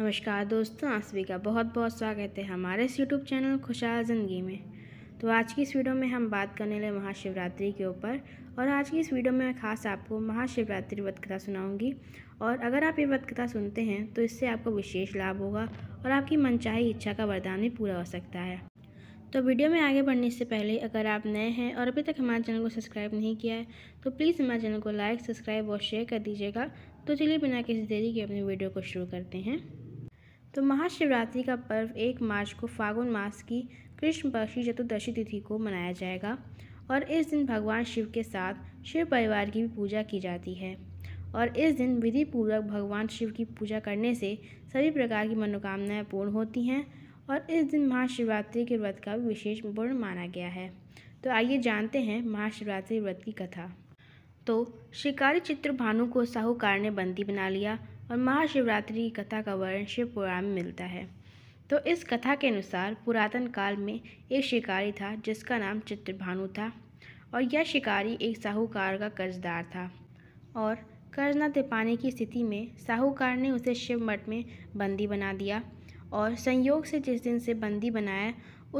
नमस्कार दोस्तों आसवी का बहुत बहुत स्वागत है हमारे इस यूट्यूब चैनल खुशहाल ज़िंदगी में तो आज की इस वीडियो में हम बात करने लगे महाशिवरात्रि के ऊपर और आज की इस वीडियो में मैं खास आपको महाशिवरात्रि व्रत कथा सुनाऊंगी और अगर आप ये व्रत कथा सुनते हैं तो इससे आपको विशेष लाभ होगा और आपकी मनचाही इच्छा का वरदान भी पूरा हो सकता है तो वीडियो में आगे बढ़ने से पहले अगर आप नए हैं और अभी तक हमारे चैनल को सब्सक्राइब नहीं किया है तो प्लीज़ हमारे चैनल को लाइक सब्सक्राइब और शेयर कर दीजिएगा तो चलिए बिना किसी देरी के अपनी वीडियो को शुरू करते हैं तो महाशिवरात्रि का पर्व एक मार्च को फागुन मास की कृष्ण पक्षी चतुर्दशी तिथि को मनाया जाएगा और इस दिन भगवान शिव के साथ शिव परिवार की भी पूजा की जाती है और इस दिन विधि पूर्वक भगवान शिव की पूजा करने से सभी प्रकार की मनोकामनाएं पूर्ण होती हैं और इस दिन महाशिवरात्रि के व्रत का भी विशेष पूर्ण माना गया है तो आइए जानते हैं महाशिवरात्रि व्रत की कथा तो शिकारी चित्र भानु को साहूकार ने बंदी बना लिया और महाशिवरात्रि की कथा का वर्णन शिव पुराण में मिलता है तो इस कथा के अनुसार पुरातन काल में एक शिकारी था जिसका नाम चित्रभानु था और यह शिकारी एक साहूकार का कर्जदार था और कर्ज न दे पाने की स्थिति में साहूकार ने उसे शिव मठ में बंदी बना दिया और संयोग से जिस दिन से बंदी बनाया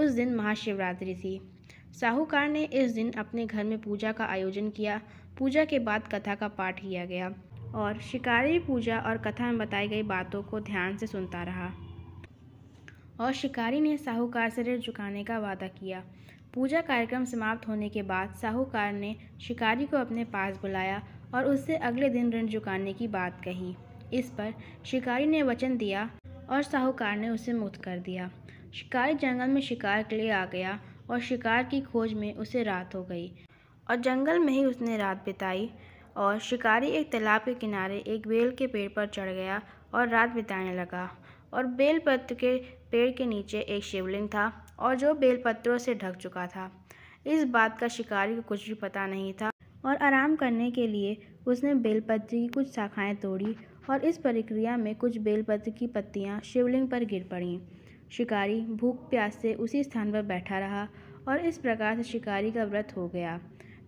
उस दिन महाशिवरात्रि थी साहूकार ने इस दिन अपने घर में पूजा का आयोजन किया पूजा के बाद कथा का पाठ किया गया और शिकारी पूजा और कथा में बताई गई बातों को ध्यान से सुनता रहा और शिकारी ने साहूकार से ऋण चुकाने का वादा किया पूजा कार्यक्रम समाप्त होने के बाद साहूकार ने शिकारी को अपने पास बुलाया और उससे अगले दिन ऋण चुकाने की बात कही इस पर शिकारी ने वचन दिया और साहूकार ने उसे मुक्त कर दिया शिकारी जंगल में शिकार के लिए आ गया और शिकार की खोज में उसे रात हो गई और जंगल में ही उसने रात बिताई और शिकारी एक तालाब के किनारे एक बेल के पेड़ पर चढ़ गया और रात बिताने लगा और बेलपत्र के पेड़ के नीचे एक शिवलिंग था और जो बेलपत्रों से ढक चुका था इस बात का शिकारी को कुछ भी पता नहीं था और आराम करने के लिए उसने बेलपत्र की कुछ शाखाएं तोड़ी और इस प्रक्रिया में कुछ बेलपत्र की पत्तियां शिवलिंग पर गिर पड़ीं शिकारी भूख प्यास से उसी स्थान पर बैठा रहा और इस प्रकार से शिकारी का व्रत हो गया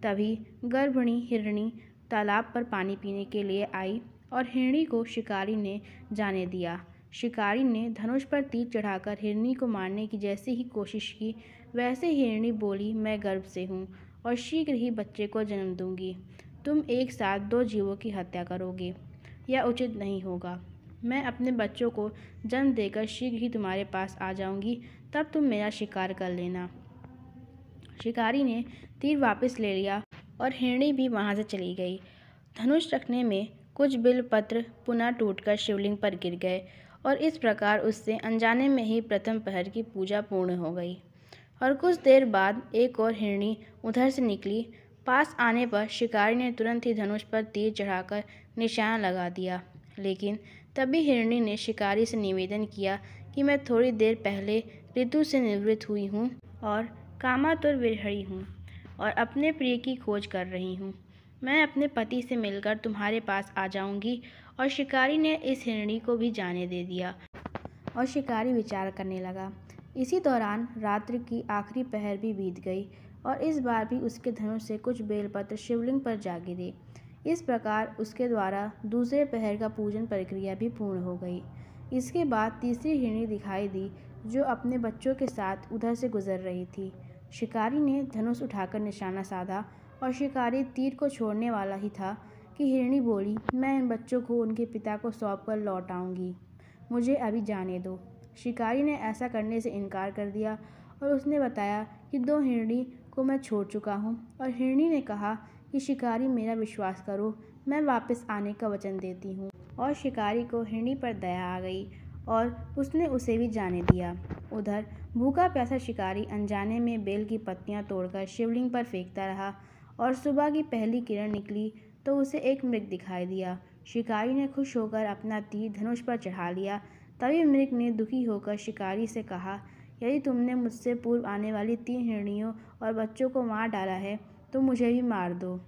तभी गर्भिणी हिरणी तालाब पर पानी पीने के लिए आई और हिरणी को शिकारी ने जाने दिया शिकारी ने धनुष पर तीर चढ़ाकर हिरणी को मारने की जैसी ही कोशिश की वैसे हिरणी बोली मैं गर्भ से हूँ और शीघ्र ही बच्चे को जन्म दूंगी तुम एक साथ दो जीवों की हत्या करोगे यह उचित नहीं होगा मैं अपने बच्चों को जन्म देकर शीघ्र ही तुम्हारे पास आ जाऊंगी तब तुम मेरा शिकार कर लेना शिकारी ने तीर वापस ले लिया और हिरणी भी वहाँ से चली गई धनुष रखने में कुछ बिलपत्र पुनः टूटकर शिवलिंग पर गिर गए और इस प्रकार उससे अनजाने में ही प्रथम पहर की पूजा पूर्ण हो गई और कुछ देर बाद एक और हिरणी उधर से निकली पास आने पर शिकारी ने तुरंत ही धनुष पर तीर चढ़ाकर निशान लगा दिया लेकिन तभी हिरणी ने शिकारी से निवेदन किया कि मैं थोड़ी देर पहले ऋतु से निवृत्त हुई हूँ और कामातुर विरहड़ी हूँ और अपने प्रिय की खोज कर रही हूँ मैं अपने पति से मिलकर तुम्हारे पास आ जाऊंगी और शिकारी ने इस हिरणी को भी जाने दे दिया और शिकारी विचार करने लगा इसी दौरान रात्रि की आखिरी पहर भी बीत गई और इस बार भी उसके धनुष से कुछ बेलपत्र शिवलिंग पर जा गिरे इस प्रकार उसके द्वारा दूसरे पहर का पूजन प्रक्रिया भी पूर्ण हो गई इसके बाद तीसरी हिरणी दिखाई दी जो अपने बच्चों के साथ उधर से गुजर रही थी शिकारी ने धनुष उठाकर निशाना साधा और शिकारी तीर को छोड़ने वाला ही था कि हिरणी बोली मैं इन बच्चों को उनके पिता को सौंप कर लौट आऊँगी मुझे अभी जाने दो शिकारी ने ऐसा करने से इनकार कर दिया और उसने बताया कि दो हिरणी को मैं छोड़ चुका हूँ और हिरणी ने कहा कि शिकारी मेरा विश्वास करो मैं वापस आने का वचन देती हूँ और शिकारी को हिरणी पर दया आ गई और उसने उसे भी जाने दिया उधर भूखा प्यासा शिकारी अनजाने में बेल की पत्तियां तोड़कर शिवलिंग पर फेंकता रहा और सुबह की पहली किरण निकली तो उसे एक मृग दिखाई दिया शिकारी ने खुश होकर अपना तीर धनुष पर चढ़ा लिया तभी मृग ने दुखी होकर शिकारी से कहा यदि तुमने मुझसे पूर्व आने वाली तीन हिरणियों और बच्चों को मार डाला है तो मुझे भी मार दो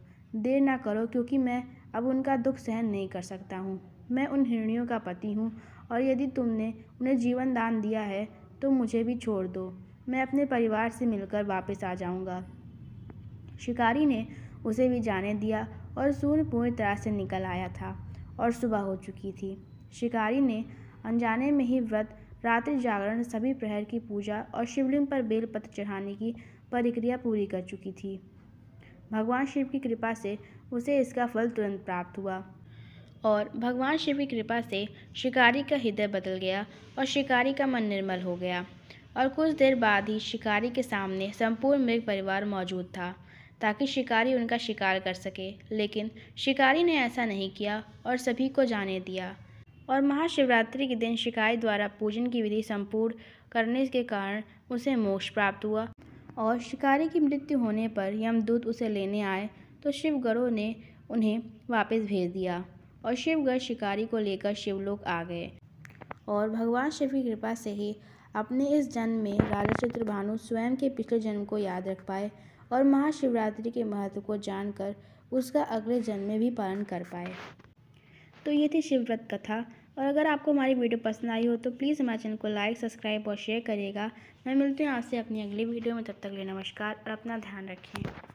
देर ना करो क्योंकि मैं अब उनका दुख सहन नहीं कर सकता हूँ मैं उन हिरणियों का पति हूँ और यदि तुमने उन्हें जीवन दान दिया है तो मुझे भी छोड़ दो मैं अपने परिवार से मिलकर वापस आ जाऊँगा शिकारी ने उसे भी जाने दिया और सूर्य पूरी तरह से निकल आया था और सुबह हो चुकी थी शिकारी ने अनजाने में ही व्रत रात्रि जागरण सभी प्रहर की पूजा और शिवलिंग पर बेलपत्र चढ़ाने की प्रक्रिया पूरी कर चुकी थी भगवान शिव की कृपा से उसे इसका फल तुरंत प्राप्त हुआ और भगवान शिव की कृपा से शिकारी का हृदय बदल गया और शिकारी का मन निर्मल हो गया और कुछ देर बाद ही शिकारी के सामने संपूर्ण मृग परिवार मौजूद था ताकि शिकारी उनका शिकार कर सके लेकिन शिकारी ने ऐसा नहीं किया और सभी को जाने दिया और महाशिवरात्रि के दिन शिकारी द्वारा पूजन की विधि संपूर्ण करने के कारण उसे मोक्ष प्राप्त हुआ और शिकारी की मृत्यु होने पर यमदूत उसे लेने आए तो शिवगणों ने उन्हें वापस भेज दिया और शिवगढ़ शिकारी को लेकर शिवलोक आ गए और भगवान शिव की कृपा से ही अपने इस जन्म में राजा चित्रभानु स्वयं के पिछले जन्म को याद रख पाए और महाशिवरात्रि के महत्व को जानकर उसका अगले जन्म में भी पालन कर पाए तो ये थी शिवव्रत कथा और अगर आपको हमारी वीडियो पसंद आई हो तो प्लीज़ हमारे चैनल को लाइक सब्सक्राइब और शेयर करिएगा मैं मिलती हूँ आपसे अपनी अगली वीडियो में तब तक लिए नमस्कार और अपना ध्यान रखें